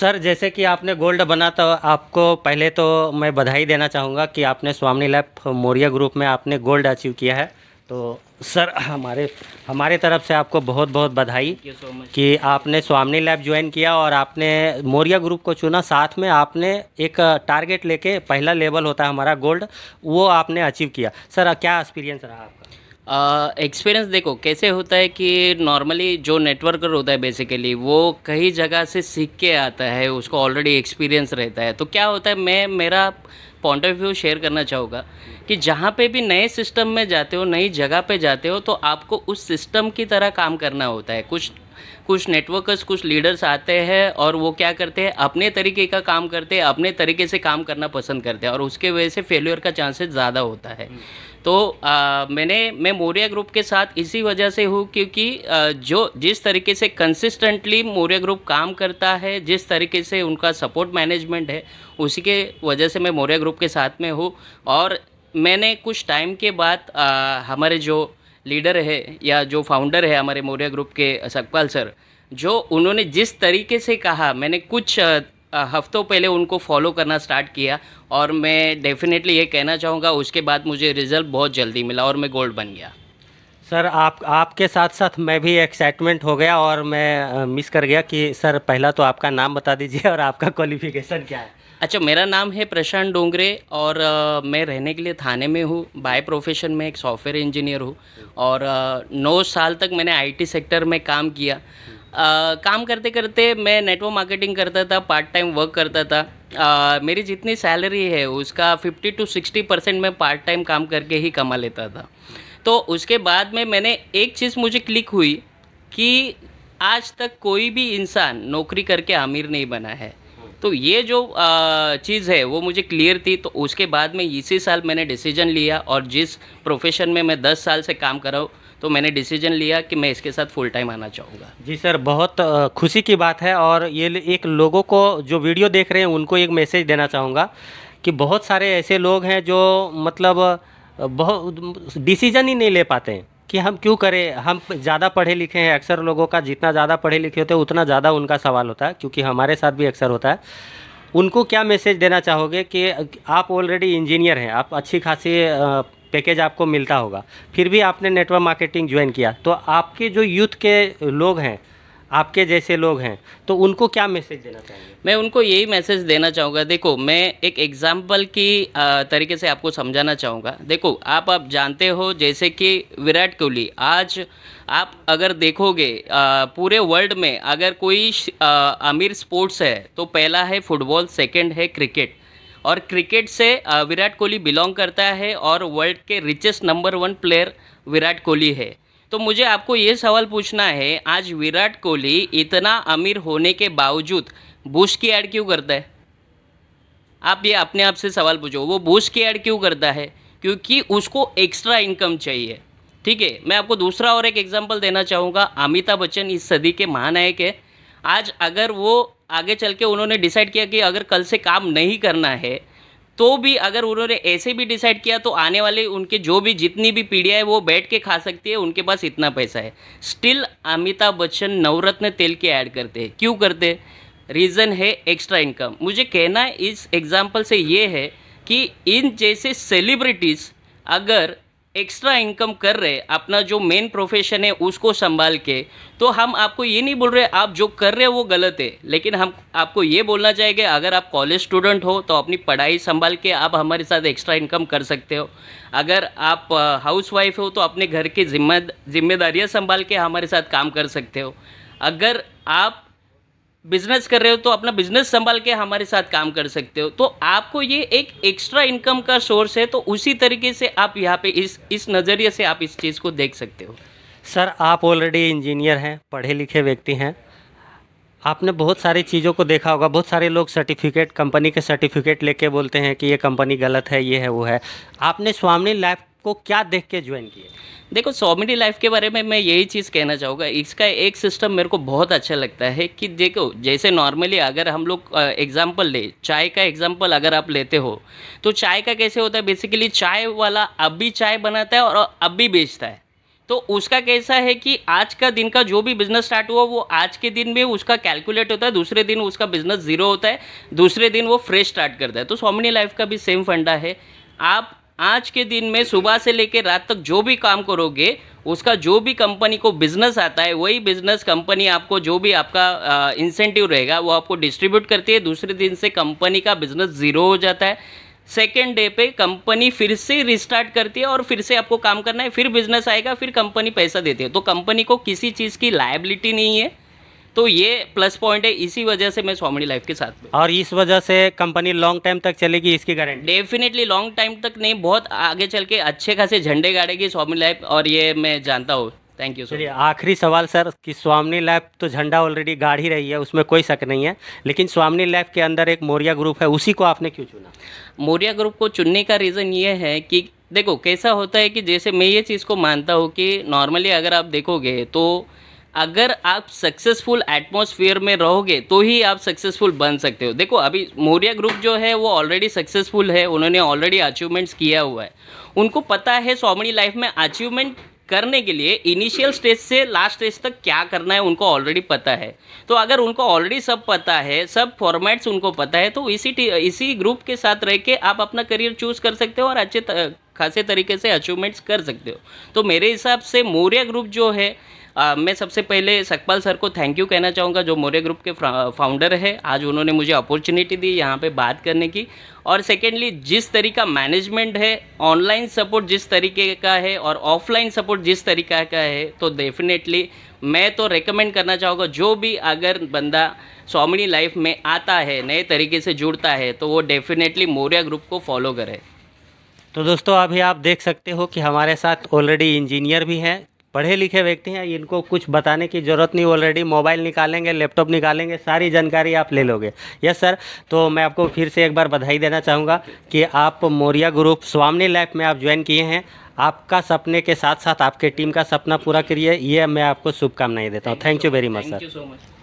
sir जैसे कि आपने गोल्ड बना तो आपको पहले तो मैं बधाई देना चाहूँगा कि आपने स्वामी लैब मौर्य ग्रुप में आपने गोल्ड अचीव किया है तो सर हमारे हमारे तरफ से आपको बहुत बहुत बधाई so कि आपने स्वामी लैब ज्वाइन किया और आपने मौर्य ग्रुप को चुना साथ में आपने एक टारगेट लेके पहला लेवल होता है हमारा गोल्ड वो आपने अचीव किया सर क्या एक्सपीरियंस रहा आपका एक्सपीरियंस देखो कैसे होता है कि नॉर्मली जो नेटवर्कर होता है बेसिकली वो कई जगह से सीख के आता है उसको ऑलरेडी एक्सपीरियंस रहता है तो क्या होता है मैं मेरा पॉइंट ऑफ व्यू शेयर करना चाहूँगा कि जहाँ पे भी नए सिस्टम में जाते हो नई जगह पे जाते हो तो आपको उस सिस्टम की तरह काम करना होता है कुछ कुछ नेटवर्कर्स कुछ लीडर्स आते हैं और वो क्या करते हैं अपने तरीके का काम करते हैं अपने तरीके से काम करना पसंद करते हैं और उसके वजह से फेलियर का चांसेस ज़्यादा होता है तो आ, मैंने मैं मोरिया ग्रुप के साथ इसी वजह से हूँ क्योंकि आ, जो जिस तरीके से कंसिस्टेंटली मोरिया ग्रुप काम करता है जिस तरीके से उनका सपोर्ट मैनेजमेंट है उसी के वजह से मैं मौर्य ग्रुप के साथ में हूँ और मैंने कुछ टाइम के बाद आ, हमारे जो लीडर है या जो फाउंडर है हमारे मौर्य ग्रुप के सकपाल सर जो उन्होंने जिस तरीके से कहा मैंने कुछ हफ्तों पहले उनको फॉलो करना स्टार्ट किया और मैं डेफिनेटली ये कहना चाहूँगा उसके बाद मुझे रिज़ल्ट बहुत जल्दी मिला और मैं गोल्ड बन गया सर आप आपके साथ साथ मैं भी एक्साइटमेंट हो गया और मैं मिस कर गया कि सर पहला तो आपका नाम बता दीजिए और आपका क्वालिफिकेशन क्या है अच्छा मेरा नाम है प्रशांत डोंगरे और आ, मैं रहने के लिए थाने में हूँ बाय प्रोफेशन में एक सॉफ्टवेयर इंजीनियर हूँ और आ, नौ साल तक मैंने आईटी सेक्टर में काम किया आ, काम करते करते मैं नेटवर्क मार्केटिंग करता था पार्ट टाइम वर्क करता था आ, मेरी जितनी सैलरी है उसका 50 टू 60 परसेंट मैं पार्ट टाइम काम करके ही कमा लेता था तो उसके बाद में मैंने एक चीज़ मुझे क्लिक हुई कि आज तक कोई भी इंसान नौकरी करके अमीर नहीं बना है तो ये जो चीज़ है वो मुझे क्लियर थी तो उसके बाद में इसी साल मैंने डिसीजन लिया और जिस प्रोफेशन में मैं दस साल से काम कर रहा हूँ तो मैंने डिसीजन लिया कि मैं इसके साथ फुल टाइम आना चाहूँगा जी सर बहुत खुशी की बात है और ये एक लोगों को जो वीडियो देख रहे हैं उनको एक मैसेज देना चाहूँगा कि बहुत सारे ऐसे लोग हैं जो मतलब बहुत डिसीजन ही नहीं ले पाते हैं कि हम क्यों करें हम ज़्यादा पढ़े लिखे हैं अक्सर लोगों का जितना ज़्यादा पढ़े लिखे होते हैं उतना ज़्यादा उनका सवाल होता है क्योंकि हमारे साथ भी अक्सर होता है उनको क्या मैसेज देना चाहोगे कि आप ऑलरेडी इंजीनियर हैं आप अच्छी खासी पैकेज आपको मिलता होगा फिर भी आपने नेटवर्क मार्केटिंग ज्वाइन किया तो आपके जो यूथ के लोग हैं आपके जैसे लोग हैं तो उनको क्या मैसेज देना चाहेंगे मैं उनको यही मैसेज देना चाहूँगा देखो मैं एक एग्जाम्पल की तरीके से आपको समझाना चाहूँगा देखो आप आप जानते हो जैसे कि विराट कोहली आज आप अगर देखोगे पूरे वर्ल्ड में अगर कोई अमीर स्पोर्ट्स है तो पहला है फुटबॉल सेकेंड है क्रिकेट और क्रिकेट से विराट कोहली बिलोंग करता है और वर्ल्ड के richest number one player Virat Kohli है तो मुझे आपको ये सवाल पूछना है आज विराट कोहली इतना अमीर होने के बावजूद बूश की ऐड क्यों करता है आप ये अपने आप से सवाल पूछो वो बुश की ऐड क्यों करता है क्योंकि उसको एक्स्ट्रा इनकम चाहिए ठीक है मैं आपको दूसरा और एक एग्जाम्पल देना चाहूँगा अमिताभ बच्चन इस सदी के महानायक है आज अगर वो आगे चल के उन्होंने डिसाइड किया कि अगर कल से काम नहीं करना है तो भी अगर उन्होंने ऐसे भी डिसाइड किया तो आने वाले उनके जो भी जितनी भी पीढ़ियाँ है वो बैठ के खा सकती है उनके पास इतना पैसा है स्टिल अमिताभ बच्चन नवरत्न तेल के ऐड करते हैं क्यों करते हैं रीज़न है एक्स्ट्रा इनकम मुझे कहना इस एग्ज़ाम्पल से ये है कि इन जैसे सेलिब्रिटीज़ अगर एक्स्ट्रा इनकम कर रहे अपना जो मेन प्रोफेशन है उसको संभाल के तो हम आपको ये नहीं बोल रहे आप जो कर रहे हो वो गलत है लेकिन हम आपको ये बोलना चाहेंगे अगर आप कॉलेज स्टूडेंट हो तो अपनी पढ़ाई संभाल के आप हमारे साथ एक्स्ट्रा इनकम कर सकते हो अगर आप हाउस वाइफ हो तो अपने घर की जिम्मे जिम्मेदारियाँ संभाल के हमारे साथ काम कर सकते हो अगर आप बिजनेस कर रहे हो तो अपना बिजनेस संभाल के हमारे साथ काम कर सकते हो तो आपको ये एक एक्स्ट्रा इनकम का सोर्स है तो उसी तरीके से आप यहाँ पे इस इस नज़रिए से आप इस चीज़ को देख सकते हो सर आप ऑलरेडी इंजीनियर हैं पढ़े लिखे व्यक्ति हैं आपने बहुत सारी चीज़ों को देखा होगा बहुत सारे लोग सर्टिफिकेट कंपनी के सर्टिफिकेट लेके बोलते हैं कि ये कंपनी गलत है ये है वो है आपने स्वामी लाइफ को क्या देख के ज्वाइन किए देखो सॉमिडी लाइफ के बारे में मैं यही चीज़ कहना चाहूँगा इसका एक सिस्टम मेरे को बहुत अच्छा लगता है कि देखो जैसे नॉर्मली अगर हम लोग एग्जाम्पल ले चाय का एग्जाम्पल अगर आप लेते हो तो चाय का कैसे होता है बेसिकली चाय वाला अब भी चाय बनाता है और अब भी बेचता है तो उसका कैसा है कि आज का दिन का जो भी बिजनेस स्टार्ट हुआ वो आज के दिन में उसका कैलकुलेट होता है दूसरे दिन उसका बिजनेस जीरो होता है दूसरे दिन वो फ्रेश स्टार्ट करता है तो सोमनी लाइफ का भी सेम फंडा है आप आज के दिन में सुबह से लेकर रात तक जो भी काम करोगे उसका जो भी कंपनी को बिजनेस आता है वही बिजनेस कंपनी आपको जो भी आपका इंसेंटिव रहेगा वो आपको डिस्ट्रीब्यूट करती है दूसरे दिन से कंपनी का बिजनेस ज़ीरो हो जाता है सेकेंड डे पे कंपनी फिर से रिस्टार्ट करती है और फिर से आपको काम करना है फिर बिजनेस आएगा फिर कंपनी पैसा देती है तो कंपनी को किसी चीज़ की लाइबिलिटी नहीं है तो ये प्लस पॉइंट है इसी वजह से मैं स्वामी लाइफ के साथ में और इस वजह से कंपनी लॉन्ग टाइम तक चलेगी इसकी गारंटी डेफिनेटली लॉन्ग टाइम तक नहीं बहुत आगे चल के अच्छे खासे झंडे गाड़ेगी स्वामी लाइफ और ये मैं जानता हूँ थैंक यू चलिए आखिरी सवाल सर कि स्वामिनी लैब तो झंडा ऑलरेडी गाढ़ ही रही है उसमें कोई शक नहीं है लेकिन स्वामिनी लैब के अंदर एक मोरिया ग्रुप है उसी को आपने क्यों चुना मोरिया ग्रुप को चुनने का रीज़न ये है कि देखो कैसा होता है कि जैसे मैं ये चीज़ को मानता हूँ कि नॉर्मली अगर आप देखोगे तो अगर आप सक्सेसफुल एटमोसफियर में रहोगे तो ही आप सक्सेसफुल बन सकते हो देखो अभी मौर्य ग्रुप जो है वो ऑलरेडी सक्सेसफुल है उन्होंने ऑलरेडी अचीवमेंट्स किया हुआ है उनको पता है स्वामी लाइफ में अचीवमेंट करने के लिए इनिशियल स्टेज से लास्ट स्टेज तक क्या करना है उनको ऑलरेडी पता है तो अगर उनको ऑलरेडी सब पता है सब फॉर्मेट्स उनको पता है तो इसी इसी ग्रुप के साथ रह के आप अपना करियर चूज कर सकते हो और अच्छे खासे तरीके से अचीवमेंट्स कर सकते हो तो मेरे हिसाब से मौर्य ग्रुप जो है आ, मैं सबसे पहले सकपाल सर को थैंक यू कहना चाहूँगा जो मोरे ग्रुप के फाउंडर है आज उन्होंने मुझे अपॉर्चुनिटी दी यहाँ पे बात करने की और सेकेंडली जिस तरीका मैनेजमेंट है ऑनलाइन सपोर्ट जिस तरीके का है और ऑफलाइन सपोर्ट जिस तरीका का है तो डेफिनेटली मैं तो रेकमेंड करना चाहूँगा जो भी अगर बंदा स्वामिनी लाइफ में आता है नए तरीके से जुड़ता है तो वो डेफिनेटली मौर्या ग्रुप को फॉलो करे तो दोस्तों अभी आप देख सकते हो कि हमारे साथ ऑलरेडी इंजीनियर भी हैं पढ़े लिखे व्यक्ति हैं इनको कुछ बताने की ज़रूरत नहीं ऑलरेडी मोबाइल निकालेंगे लैपटॉप निकालेंगे सारी जानकारी आप ले लोगे यस सर तो मैं आपको फिर से एक बार बधाई देना चाहूँगा कि आप मौर्या ग्रुप स्वामनी लाइफ में आप ज्वाइन किए हैं आपका सपने के साथ साथ आपके टीम का सपना पूरा करिए ये मैं आपको शुभकामनाएं देता हूँ thank you very much sir